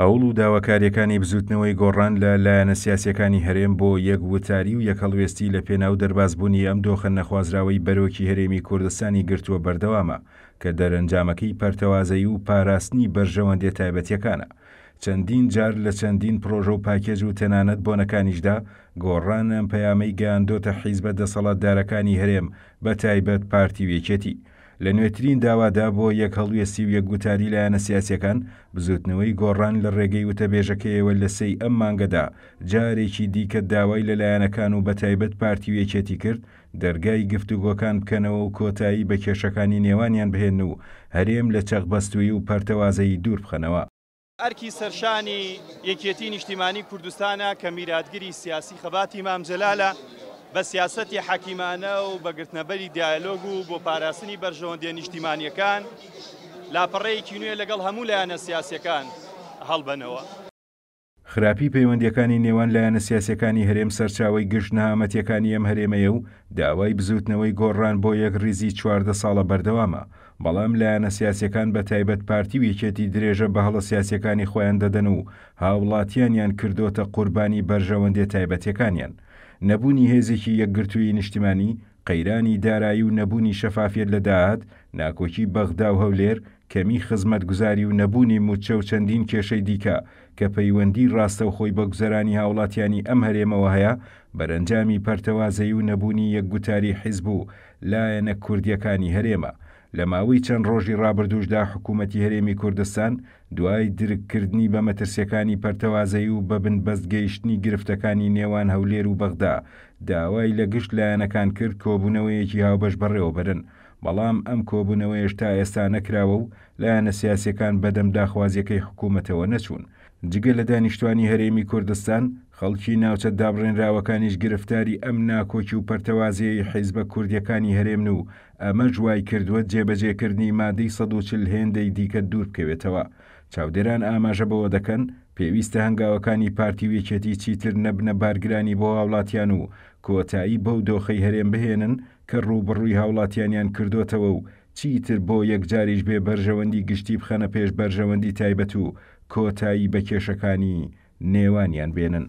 ئەوڵ و داواکاریەکانی بزوتنەوەی گۆڕان لە لایەنە سیاسەکانی هەرێم بۆ یەک وتاری و یەکەڵوێستی لە پێناو دەربازبوونی ئەم دۆخە نەخوازراوەی بەرۆکی هەرێمی کوردستانی گرتووە بەردەوامە کە دەرەنجامەکەی پەرتەوازایی و پاراستنی بەرژەوەندێ تایبەتیەکانە. چەندین جار لە چەندین پرۆژە و پاکێج و تەنانەت بۆنەکانیشدا گۆڕانم پەیامەی گەیاندۆتە حیز بە دەسەڵات دارەکانی هەرێم بە تایبەت پارتی وێکێتی. لە نوێترین داوادا بۆ یەک هەڵویە سیویە گوتاری لایەنە سیاسەکان بزوتنەوەی گۆڕان لە ڕێگەی وتەبێژەکەیەوە لە سەی ئەم مانگەدا جارێکی دیکە داوای لەلایەنەکان و بەتایبەت پارتی وێچێتی کرد دەرگای گفتوگۆکان بکەنەوە و کۆتایی بە کێشەکانی نێوانیان بهێن و هەرێم لە چەقبەستوی و پەرتەوازەی دوور بخەنەوە. ئەرکی سەرشانی یەکێتی نیشتیمانی کوردستانە کە میراتگیری سیاسی خەباتی مامجلالە بە سیاستی حەکیمانە و بەگرتنەبەری دیالۆگ و بۆ پاراستنی بەرژەوەندێ نیشتیمانیەکان لاپەڕەیەکی نوێ لەگەڵ هەموو لایەنە سیاسەکان هەڵبنەوە. خراپی پەیوەندیەکانی نێوان لایەنە سیاسەکانی هەرێم سەرچاوی گشت نەهامەتیەکانی ئەم هەرێمەیە و داوای بزوتنەوەی گۆڕان بۆ یەک ریزی چواردە ساڵە بەردەوامە. بەڵام لایەنە سیاسەکان بە تایبەت پارتی و یەکێتی درێژە بە هەڵە سیاسەکانی خۆیان دەدەن و هاوڵاتیانیان کردوتە قوربانی بەرژەوەندێ تایبەتەکانیان. نەبوونی هێزێکی یەکگرتووی نیشتیمانی قەیرانی دارایی و نەبوونی شەفافیت لەداهات ناکۆکی بەغدا و هەولێر کەمی خزمەت گوزاری و نەبوونی موچە و چەندین کێشەی دیکە کە پەیوەندی ڕاستە و خۆی بە گوزەرانی هاوڵاتیانی ئەم هەرێمەوە هەیە بەرەنجامی پەرتەوازەی و نەبوونی یەکگوتاری حیزبوو لایەنە کوردیەکانی هەرێمە لە ماوەی چەند ڕۆژی ڕابردوشدا حکوومەتتی هەرێمی کوردستان دوای درککردنی بە مەترسیەکانی پەرتەوازەی و بەبن بەستگەیشتنی گرفتەکانی نێوان هەولێر و بەغدا داوای لە گشت لایەنەکان کرد کۆبوونەوەیەکی هاوبەش بەڕێوە بەرن. بەڵام ئەم کۆبوونەوەیش تا ئێستا نەکراوە و لایەنە سیاسەکان بەدەم داخوازیەکەی حکوومەتەوە نەچوون. جگە لە دانیشتوانی هەرێمی کوردستان خەڵکی ناوچە دابڕێنراوەکانیش گرفتاری ئەم ناکۆکی و پەرتەوازیەی حیزبە کوردیەکانی هەرێمن و ئەمە جوای کردووە جێبەجێکردنی مادەی ١40 هێندەی دیکە دوور بکەوێتەوە چاودێران ئاماژە بەوە دەکەن پێویستە هەنگاوەکانی پارتی وێچێتی چیتر نەبنە بارگرانی بۆ هاوڵاتیان و کۆتایی بەو دۆخەی هەرێم بهێنن کە ڕووبڕووی هاوڵاتیانیان کردوتەوە و چیتر بۆ یەکجاریش بێ بەرژەوەندی گشتی بخەنە پێش بەرژەوەندی تایبەت و کۆتایی بە کێشەکانی نێوانیان بێنن.